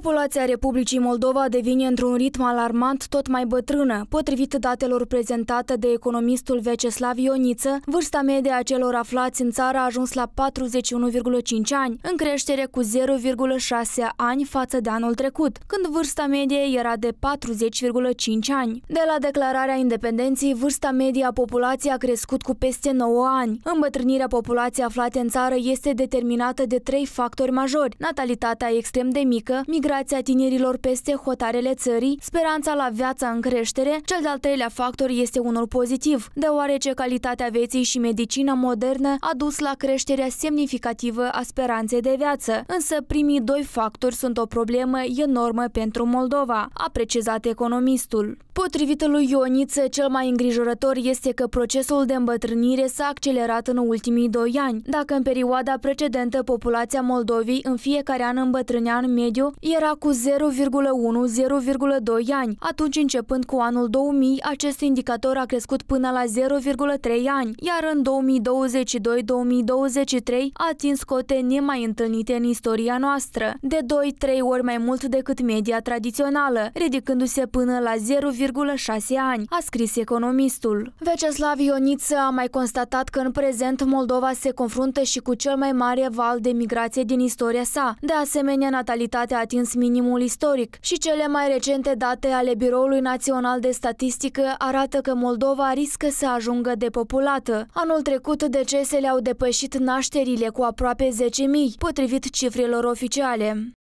Populația Republicii Moldova devine într-un ritm alarmant tot mai bătrână. Potrivit datelor prezentate de economistul Veceslav Ioniță, vârsta medie a celor aflați în țară a ajuns la 41,5 ani, în creștere cu 0,6 ani față de anul trecut, când vârsta medie era de 40,5 ani. De la declararea independenței, vârsta medie a populației a crescut cu peste 9 ani. Îmbătrânirea populației aflate în țară este determinată de trei factori majori, natalitatea extrem de mică, migrația migrația tinerilor peste hotarele țării, speranța la viața în creștere, cel de-al treilea factor este unul pozitiv, deoarece calitatea vieții și medicina modernă a dus la creșterea semnificativă a speranței de viață. Însă primii doi factori sunt o problemă enormă pentru Moldova, a precizat economistul. Potrivit lui Ioniță, cel mai îngrijorător este că procesul de îmbătrânire s-a accelerat în ultimii doi ani. Dacă în perioada precedentă populația Moldovei în fiecare an îmbătrânea în mediu, era cu 0,1-0,2 ani. Atunci, începând cu anul 2000, acest indicator a crescut până la 0,3 ani, iar în 2022-2023 a atins cote nemai întâlnite în istoria noastră, de 2-3 ori mai mult decât media tradițională, ridicându-se până la 0,6 ani, a scris economistul. Veceslav Ioniță a mai constatat că în prezent Moldova se confruntă și cu cel mai mare val de migrație din istoria sa. De asemenea, natalitatea a atins atins minimul istoric și cele mai recente date ale Biroului Național de Statistică arată că Moldova riscă să ajungă depopulată. Anul trecut decesele au depășit nașterile cu aproape 10.000, potrivit cifrelor oficiale.